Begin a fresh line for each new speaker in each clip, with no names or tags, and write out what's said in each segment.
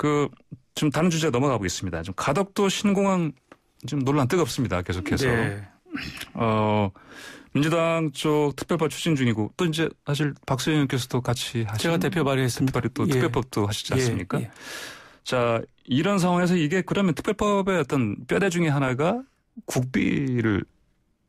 그 지금 다른 주제 넘어가 보겠습니다. 좀 가덕도 신공항 지금 논란 뜨겁습니다. 계속해서. 네. 어, 민주당 쪽 특별법 추진 중이고 또 이제 사실 박수현 의원께서도 같이 하신 제가 대표 발의했습니다. 발의 또 예. 특별법도 하시지 않습니까? 예. 예. 자, 이런 상황에서 이게 그러면 특별법의 어떤 뼈대 중의 하나가 국비를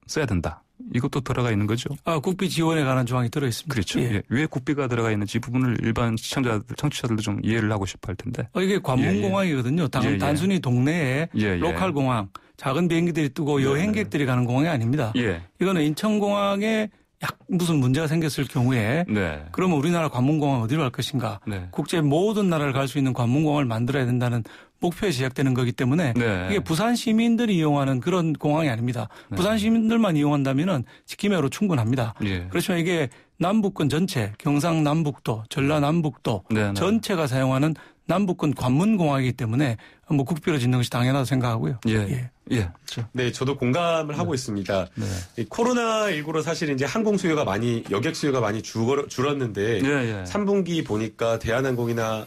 써야 된다. 이것도 들어가 있는 거죠. 아, 국비 지원에 관한 조항이 들어 있습니다. 그렇죠. 예. 예. 왜 국비가 들어가 있는지 부분을 일반 시청자들, 청취자들도 좀 이해를 하고 싶어 할 텐데. 어, 이게 관문공항이거든요.
예, 예. 단, 예, 단순히 동네에 로컬 공항, 작은 비행기들이 뜨고 여행객들이 가는 공항이 아닙니다. 이거는 인천공항에 약 무슨 문제가 생겼을 경우에 네. 그러면 우리나라 관문공항 어디로 갈 것인가 네. 국제 모든 나라를 갈 수 있는 관문공항을 만들어야 된다는 목표에 제작되는 거기 때문에 네. 이게 부산 시민들이 이용하는 그런 공항이 아닙니다. 네. 부산 시민들만 이용한다면은 지킴해로 충분합니다. 예. 그렇지만 이게 남북권 전체, 경상남북도, 전라남북도 네, 네, 전체가 사용하는 남북권 관문공항이기 때문에 뭐 국비로 짓는 것이 당연하다 고 생각하고요. 예. 예.
예. 그렇죠. 네, 저도 공감을 하고 네. 있습니다. 네. 코로나19로 사실 이제 항공 수요가 많이, 여객 수요가 많이 줄었는데, 예, 예. 3분기 보니까 대한항공이나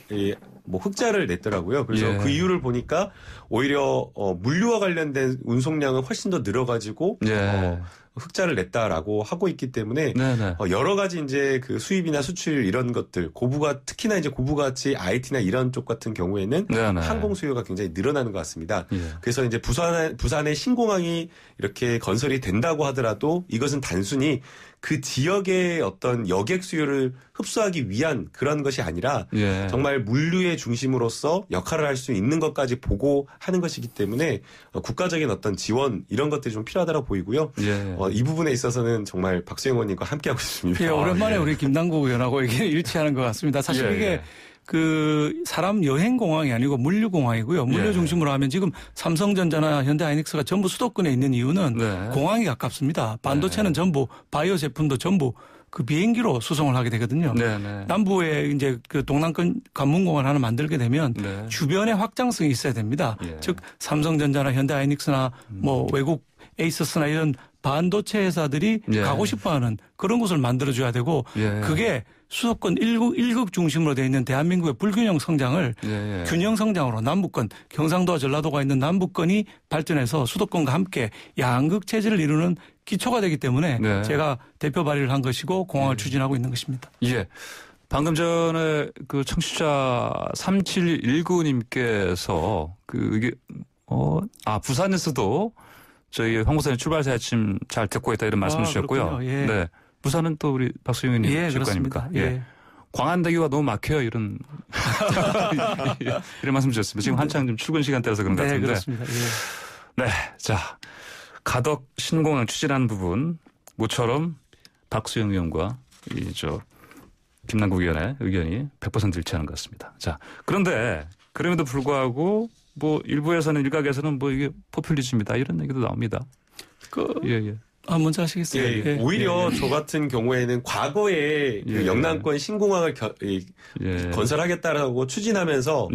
뭐 흑자를 냈더라고요. 그래서 그 예. 그 이유를 보니까 오히려 어, 물류와 관련된 운송량은 훨씬 더 늘어가지고 예. 어, 흑자를 냈다라고 하고 있기 때문에 네네. 어, 여러 가지 이제 그 수입이나 수출 이런 것들 고부가 특히나 이제 고부가치 IT나 이런 쪽 같은 경우에는 네네. 항공 수요가 굉장히 늘어나는 것 같습니다. 예. 그래서 이제 부산 부산의 신공항이 이렇게 건설이 된다고 하더라도 이것은 단순히 그 지역의 어떤 여객 수요를 흡수하기 위한 그런 것이 아니라 예. 정말 물류의 중심으로서 역할을 할 수 있는 것까지 보고 하는 것이기 때문에 어, 국가적인 어떤 지원 이런 것들이 좀 필요하다고 보이고요. 예. 어, 이 부분에 있어서는 정말 박수영 의원님과 함께하고 있습니다. 예, 오랜만에 아, 예. 우리
김남국 의원하고 이게 일치하는 것 같습니다. 사실 예, 이게 예. 그 사람 여행 공항이 아니고 물류 공항이고요. 물류 예. 중심으로 하면 지금 삼성전자나 현대아이닉스가 전부 수도권에 있는 이유는 네. 공항이 가깝습니다. 반도체는 네. 전부 바이오 제품도 전부 그 비행기로 수송을 하게 되거든요. 네, 네. 남부에 이제 그 동남권 관문공항 하나 만들게 되면 네. 주변에 확장성이 있어야 됩니다. 예. 즉 삼성전자나 현대아이닉스나 뭐 음. 외국 에이서스나 이런 반도체 회사들이 예. 가고 싶어하는 그런 곳을 만들어줘야 되고 예. 그게 수도권 1국, 1극 중심으로 되어 있는 대한민국의 불균형 성장을 예, 예. 균형 성장으로 남북권, 경상도와 전라도가 있는 남북권이 발전해서 수도권과 함께 양극 체제를 이루는 기초가 되기 때문에 네. 제가 대표 발의를 한 것이고 공항을 예. 추진하고 있는 것입니다.
예. 방금 전에 그 청취자 3719님께서 그 이게 어, 아, 부산에서도 저희 황고사님 출발새 아침 잘 듣고 있다 이런 말씀 아, 주셨고요. 예. 네. 부산은 또 우리 박수영 의원님 예, 직관입니까? 예. 예. 광안대교가 너무 막혀요 이런 이런 말씀 주셨습니다. 지금 한창 좀 출근 시간대라서 그런 것 네, 같은데. 네, 그렇습니다. 예. 네, 자 가덕 신공항 추진하는 부분 모처럼 박수영 의원과 이저 김남국 의원의 의견이 100% 일치하는 것 같습니다. 자 그런데 그럼에도 불구하고 뭐 일부에서는 일각에서는 뭐 이게 포퓰리즘이다 이런 얘기도 나옵니다. 그
예, 예. 아, 먼저 하시겠어요? 예, 예. 오히려 예, 예. 저 같은 경우에는 과거에 그 예. 영남권 신공항을 겨, 이, 예. 건설하겠다라고 추진하면서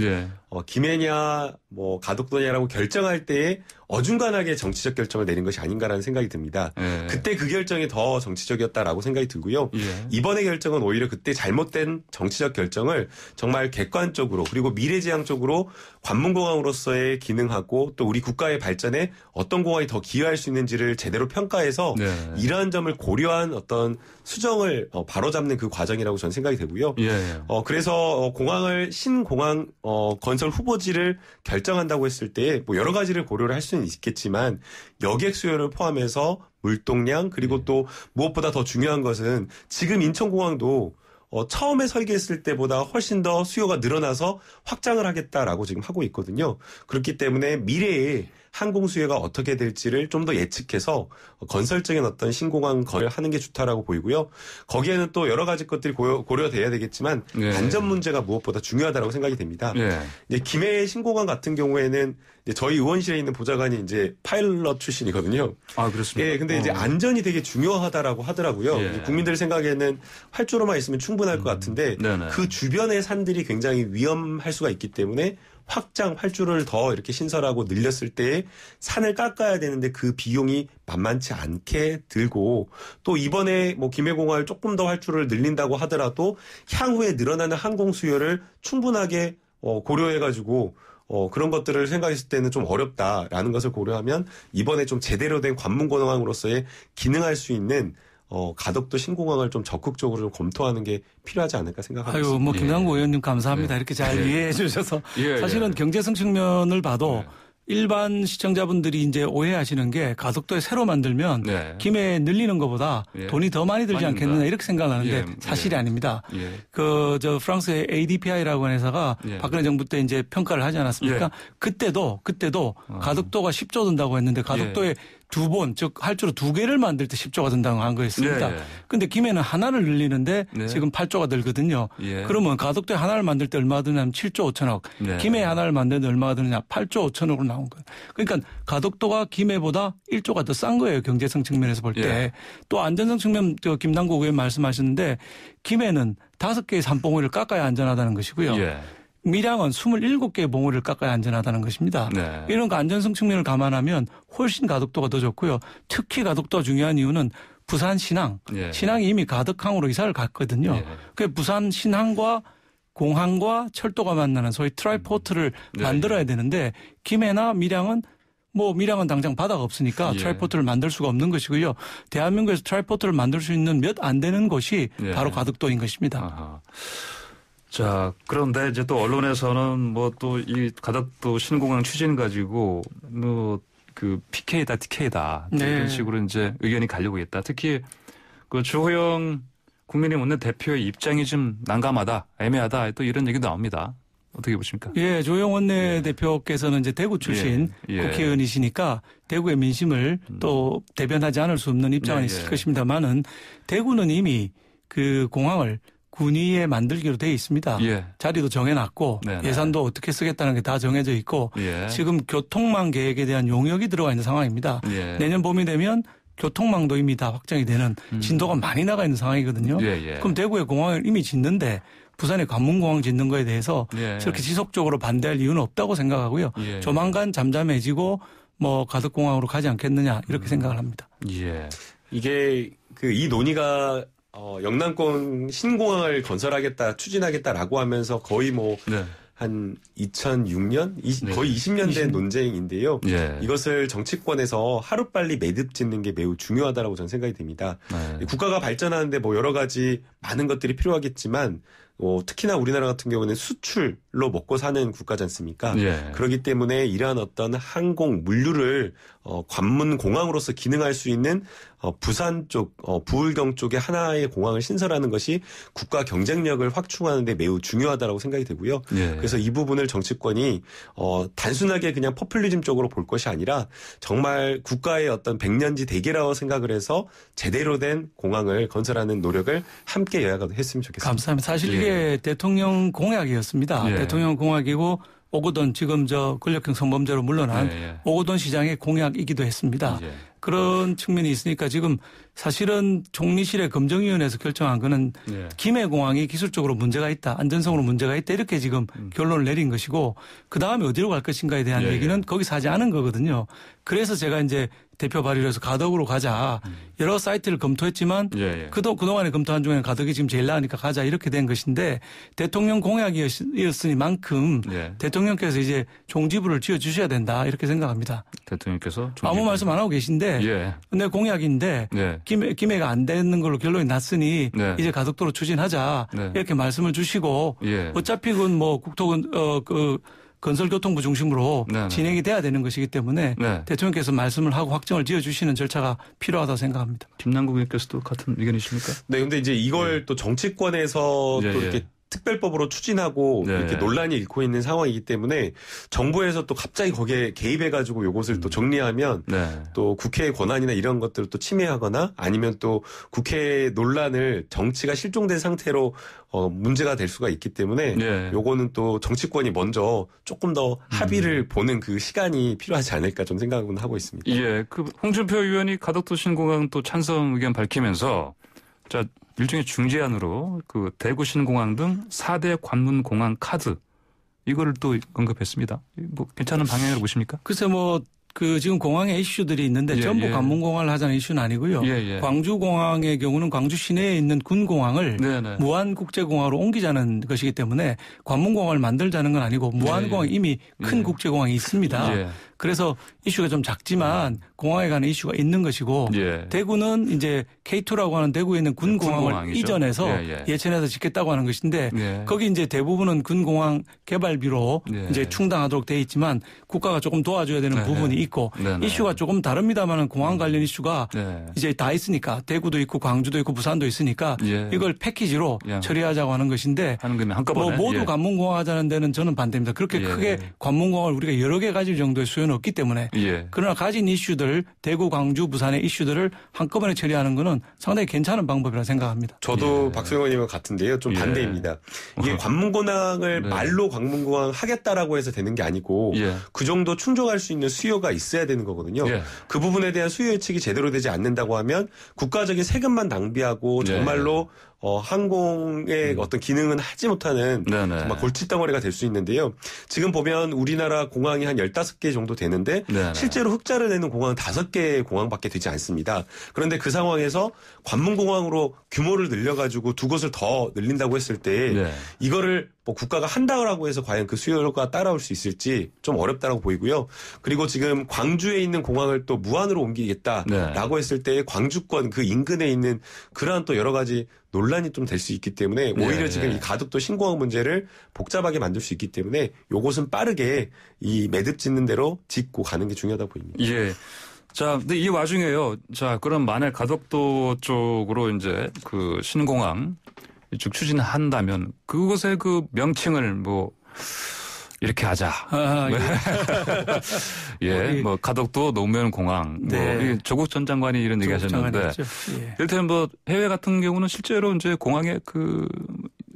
어, 김해냐, 뭐 가덕도냐라고 결정할 때 어중간하게 정치적 결정을 내린 것이 아닌가라는 생각이 듭니다. 예. 그때 그 결정이 더 정치적이었다라고 생각이 들고요. 예. 이번의 결정은 오히려 그때 잘못된 정치적 결정을 정말 객관적으로 그리고 미래지향적으로 관문공항으로서의 기능하고 또 우리 국가의 발전에 어떤 공항이 더 기여할 수 있는지를 제대로 평가해서 예. 이러한 점을 고려한 어떤 수정을 어, 바로잡는 그 과정이라고 저는 생각이 되고요. 예. 어, 그래서 어, 공항을 신공항 어, 건설 후보지를 결정한다고 했을 때 뭐 여러 가지를 고려를 할 수 있는. 수는 있겠지만 여객 수요를 포함해서 물동량 그리고 음. 또 무엇보다 더 중요한 것은 지금 인천공항도 어, 처음에 설계했을 때보다 훨씬 더 수요가 늘어나서 확장을 하겠다라고 지금 하고 있거든요. 그렇기 때문에 미래에 항공 수요가 어떻게 될지를 좀 더 예측해서 건설적인 어떤 신공항 거래를 하는 게 좋다라고 보이고요. 거기에는 또 여러 가지 것들이 고려, 돼야 되겠지만 예. 네. 안전 문제가 무엇보다 중요하다고 생각이 됩니다. 예. 이제 김해 신공항 같은 경우에는 저희 의원실에 있는 보좌관이 이제 파일럿 출신이거든요. 아 그렇습니다. 예, 근데 어. 이제 안전이 되게 중요하다라고 하더라고요. 예. 국민들 생각에는 활주로만 있으면 충분할 음. 것 같은데 네네. 그 주변의 산들이 굉장히 위험할 수가 있기 때문에 확장 활주로를 더 이렇게 신설하고 늘렸을 때 산을 깎아야 되는데 그 비용이 만만치 않게 들고 또 이번에 뭐 김해공항을 조금 더 활주로를 늘린다고 하더라도 향후에 늘어나는 항공 수요를 충분하게 어, 고려해가지고 어, 그런 것들을 생각했을 때는 좀 어렵다라는 것을 고려하면 이번에 좀 제대로 된 관문공항으로서의 기능할 수 있는 어, 가덕도 신공항을 좀 적극적으로 좀 검토하는 게 필요하지 않을까 생각합니다. 아유, 뭐김남구
예. 의원님 감사합니다. 네. 이렇게 잘 네. 이해해 주셔서 예, 예. 사실은 예. 경제성 측면을 봐도 일반 시청자분들이 이제 오해하시는 게 가덕도에 새로 만들면 네. 김해 늘리는 것보다 예. 돈이 더 많이 들지 아닙 않겠느냐 이렇게 생각하는데 예. 사실이 예. 아닙니다. 그 저 프랑스의 ADPI라고 하는 회사가 박근혜 정부 때 이제 평가를 하지 않았습니까? 그때도 그때도 어. 가덕도가 10조 든다고 했는데 가덕도에 두 번, 즉 할조로 두 개를 만들 때 10조가 든다고 한 거였습니다. 그런데김해는 예, 예. 하나를 늘리는데 네. 지금 8조가 들거든요. 예. 그러면 가덕도에 하나를 만들 때 얼마 드냐면 7조 5천억, 네. 김해 하나를 만드는데 얼마 드느냐 8조 5천억으로 나온 거예요. 그러니까 가덕도가 김해보다 1조가 더 싼 거예요. 경제성 측면에서 볼 때. 예. 또 안전성 측면 저김당국 의원 말씀하셨는데 김해는 다섯 개의 산봉우리를 깎아야 안전하다는 것이고요. 미량은 27개의 봉우리를 깎아야 안전하다는 것입니다. 네. 이런 거 그 안전성 측면을 감안하면 훨씬 가덕도가 더 좋고요. 특히 가덕도가 중요한 이유는 부산 신항, 예. 신항이 이미 가덕항으로 이사를 갔거든요. 예. 그 부산 신항과 공항과 철도가 만나는 소위 트라이포트를 음. 네. 만들어야 되는데 김해나 밀양은 뭐 밀양은 당장 바다가 없으니까 예. 트라이포트를 만들 수가 없는 것이고요. 대한민국에서 트라이포트를 만들 수 있는 몇 안 되는 곳이 예. 바로 가덕도인 것입니다. 아하.
자, 그런데 이제 또 언론에서는 뭐 또 이 가덕도 신공항 추진 가지고 뭐 그 PK다 TK다 네. 이런 식으로 이제 의견이 갈리고 있다. 특히 그 주호영 국민의 원내대표의 입장이 좀 난감하다, 애매하다 또 이런 얘기도 나옵니다. 어떻게 보십니까?
예, 조영 원내대표께서는 이제 대구 출신 예. 예. 국회의원이시니까 대구의 민심을 음. 또 대변하지 않을 수 없는 입장은 예, 예. 있을 것입니다만은 대구는 이미 그 공항을 군위에 만들기로 돼 있습니다. 예. 자리도 정해놨고 네네. 네. 예산도 어떻게 쓰겠다는 게 다 정해져 있고 예. 지금 교통망 계획에 대한 용역이 들어가 있는 상황입니다. 예. 내년 봄이 되면 교통망도 이미 다 확정이 되는 음. 진도가 많이 나가 있는 상황이거든요. 예, 예. 그럼 대구의 공항을 이미 짓는데 부산의 관문공항 짓는 거에 대해서 예. 저렇게 지속적으로 반대할 이유는 없다고 생각하고요. 조만간 잠잠해지고 뭐 가덕공항으로 가지 않겠느냐 이렇게 음. 생각을 합니다.
이게 그 이 논의가 어, 영남권 신공항을 건설하겠다, 추진하겠다라고 하면서 거의 뭐, 네. 한 2006년? 20, 네. 거의 20년 된 20... 논쟁인데요. 네. 이것을 정치권에서 하루빨리 매듭 짓는 게 매우 중요하다라고 저는 생각이 됩니다. 네. 국가가 발전하는데 뭐 여러 가지 많은 것들이 필요하겠지만 어, 특히나 우리나라 같은 경우는 수출로 먹고 사는 국가지 않습니까? 예. 그렇기 때문에 이러한 어떤 항공 물류를 어, 관문 공항으로서 기능할 수 있는 어, 부산 쪽, 어, 부울경 쪽에 하나의 공항을 신설하는 것이 국가 경쟁력을 확충하는데 매우 중요하다라고 생각이 되고요. 예. 그래서 이 부분을 정치권이 어, 단순하게 그냥 퍼플리즘 쪽으로 볼 것이 아니라 정말 국가의 어떤 백년지 대계라고 생각을 해서 제대로 된 공항을 건설하는 노력을 함께 여야가 했으면 좋겠습니다. 감사합니다. 사실 이게 그게
예, 대통령 공약이었습니다. 예. 대통령 공약이고 오고돈 지금 저 권력형 성범죄로 물러난 예, 예. 오고돈 시장의 공약이기도 했습니다. 예. 그런 측면이 있으니까 지금 사실은 총리실의 검정위원회에서 결정한 거는 네. 예. 김해공항이 기술적으로 문제가 있다, 안전성으로 문제가 있다 이렇게 지금 음. 결론을 내린 것이고 그 다음에 어디로 갈 것인가에 대한 예, 예. 얘기는 거기서 하지 않은 거거든요. 그래서 제가 이제 대표 발의를 해서 가덕으로 가자 음. 여러 사이트를 검토했지만 예, 예. 그동 그동안에 검토한 중에 가덕이 지금 제일 나으니까 가자 이렇게 된 것인데 대통령 공약이었으니만큼 대통령께서 이제 종지부를 쥐어 주셔야 된다 이렇게 생각합니다. 대통령께서 종지부. 아무 말씀 안 하고 계신데 예. 내 공약인데 김해, 김해가 안 되는 걸로 결론이 났으니 네. 이제 가덕도로 추진하자 네. 이렇게 말씀을 주시고 예. 어차피 그건 뭐 국토군 어그 건설교통부 중심으로 네네. 네. 진행이 돼야 되는 것이기 때문에 네. 대통령께서 말씀을 하고 확정을 지어주시는 절차가 필요하다 생각합니다.
김남국 의원께서도 같은 의견이십니까?
네, 근데 이제 이걸 네. 또 정치권에서 예, 또 예. 이렇게 예. 특별법으로 추진하고 네. 이렇게 논란이 일고 있는 상황이기 때문에 정부에서 또 갑자기 거기에 개입해가지고 요것을 음. 또 정리하면 네. 또 국회의 권한이나 이런 것들을 또 침해하거나 아니면 또 국회 논란을 정치가 실종된 상태로 어 문제가 될 수가 있기 때문에 네. 요거는 또 정치권이 먼저 조금 더 합의를 음. 보는 그 시간이 필요하지 않을까 좀 생각은 하고 있습니다. 예, 그
홍준표 의원이 가덕도 신공항 또 찬성 의견 밝히면서 자 일종의 중재안으로 그 대구 신공항 등 4대 관문 공항 카드 이거를 또 언급했습니다. 뭐 괜찮은 그 방향이라고 보십니까? 글쎄 뭐 그 지금 공항에 이슈들이 있는데 예, 전부 예.
관문공항을 하자는 이슈는 아니고요. 예, 예, 광주공항의 경우는 광주 시내에 있는 군공항을 네, 네. 무한국제공항으로 옮기자는 것이기 때문에 관문공항을 만들자는 건 아니고 무한공항 예, 예. 이미 큰 국제공항이 있습니다. 그래서 이슈가 좀 작지만 음. 공항에 가는 이슈가 있는 것이고 예. 대구는 이제 K2라고 하는 대구에 있는 군공항을 네, 이전해서 예, 예. 천에서 짓겠다고 하는 것인데 예. 거기 이제 대부분은 군공항 개발비로 예. 이제 충당하도록 돼 있지만 국가가 조금 도와줘야 되는 네, 네. 부분이 있고 이슈가 조금 다릅니다만은 공항 관련 이슈가 이제 다 있으니까 대구도 있고 광주도 있고 부산도 있으니까 이걸 패키지로 처리하자고 하는 것인데 하는 뭐 모두 관문공항 하자는 데는 저는 반대입니다. 그렇게 크게 관문공항을 우리가 여러 개 가질 정도의 수요 수는 없기 때문에 예. 그러나 가진 이슈들 대구, 광주, 부산의 이슈들을 한꺼번에 처리하는 것은 상당히 괜찮은 방법이라 생각합니다.
저도 예. 박수영원님과 같은데요. 좀 예. 반대입니다. 이게 어. 관문고항을 네. 말로 관문고항 하겠다라고 해서 되는 게 아니고 예. 그 정도 충족할 수 있는 수요가 있어야 되는 거거든요. 예. 그 부분에 대한 수요 예측이 제대로 되지 않는다고 하면 국가적인 세금만 낭비하고 네. 정말로 네. 어, 항공의 음. 어떤 기능은 하지 못하는 네네. 네. 정말 골칫덩어리가 될 수 있는데요. 지금 보면 우리나라 공항이 한 15개 정도 되는데 네네. 네. 실제로 흑자를 내는 공항은 5개 공항밖에 되지 않습니다. 그런데 그 상황에서 관문공항으로 규모를 늘려가지고 두 곳을 더 늘린다고 했을 때 네. 이거를 뭐 국가가 한다고 해서 과연 그 수요가 따라올 수 있을지 좀 어렵다고 라 보이고요. 그리고 지금 광주에 있는 공항을 또무한으로 옮기겠다라고 네. 했을 때 광주권 그 인근에 있는 그러한 또 여러 가지 논란이 좀 될 수 있기 때문에 네. 오히려 네. 지금 이 가덕도 신공항 문제를 복잡하게 만들 수 있기 때문에 요것은 빠르게 이 매듭 짓는 대로 짓고 가는 게 중요하다 보입니다.
예. 자, 근데 이 와중에요. 자, 그럼 만약 가덕도 쪽으로 이제 그 신공항 쭉 추진한다면 그것의 그 명칭을 뭐 이렇게 하자. 아, 아 예. 네. 예, 뭐 가덕도 노무현 공항, 뭐 네. 뭐 조국 전 장관이 이런 얘기하셨는데, 일단 예. 뭐 해외 같은 경우는 실제로 이제 공항에 그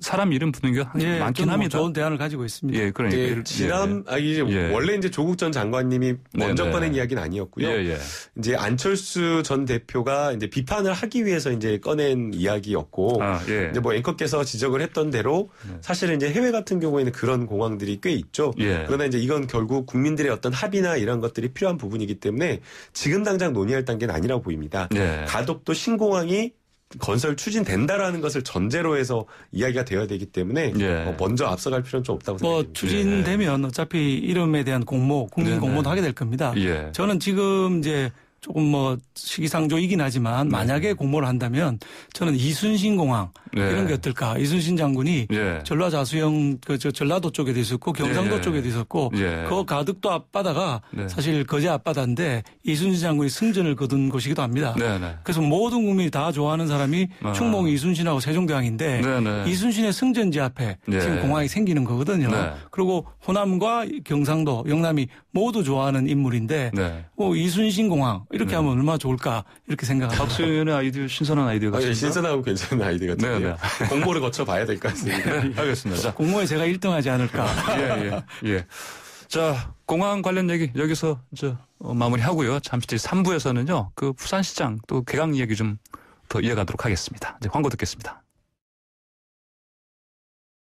사람 이름 붙는 게 예, 많긴 뭐 합니다. 좋은 대안을 가지고 있습니다. 예, 그러니까 예, 지난 예, 아
이제 예. 원래 이제 조국 전 장관님이 먼저 네, 꺼낸 네. 이야기는 아니었고요. 예, 이제 안철수 전 대표가 이제 비판을 하기 위해서 이제 꺼낸 이야기였고 아, 이제 뭐 앵커께서 지적을 했던 대로 네. 사실은 이제 해외 같은 경우에는 그런 공항들이 꽤 있죠. 그러나 이제 이건 결국 국민들의 어떤 합의나 이런 것들이 필요한 부분이기 때문에 지금 당장 논의할 단계는 아니라고 보입니다. 가덕도 신공항이 건설 추진된다라는 것을 전제로 해서 이야기가 되어야 되기 때문에 예. 어, 먼저 앞서갈 필요는 좀 없다고 뭐 생각합니다.
추진되면 예. 어차피 이름에 대한 공모, 국민 공모도 하게 될 겁니다. 예. 저는 지금 이제 조금 뭐 시기상조이긴 하지만 네. 만약에 공모를 한다면 저는 이순신 공항 네. 이런 게 어떨까? 이순신 장군이 예. 전라자수영 그저 전라도 쪽에도 있었고 경상도 예. 쪽에도 있었고 예. 그가득도 앞바다가 네. 사실 거제 앞바다인데 이순신 장군이 승전을 거둔 곳이기도 합니다. 네, 네. 그래서 모든 국민이 다 좋아하는 사람이 아. 충몽 이순신하고 세종대왕인데 네, 네. 이순신의 승전지 앞에 예. 지금 공항이 생기는 거거든요. 네. 그리고 호남과 경상도, 영남이 모두 좋아하는 인물인데 뭐 이순신 공항 이렇게 네. 하면 얼마나 좋을까 이렇게 생각합니다. 박수현의
아이디어 신선한 아이디어 같습니다. 아, 예,
신선하고 괜찮은 아이디어 같은데요. 네, 네. 공모를 거쳐봐야 될 것 같습니다. 네, 알겠습니다. 자.
공모에 제가 1등하지 않을까. 예, 예, 예. 자, 공항 관련 얘기 여기서 이 어, 마무리하고요. 잠시 뒤 3부에서는요. 그 부산시장 또 개강 얘기 좀 더 이어가도록 하겠습니다. 이제 광고 듣겠습니다.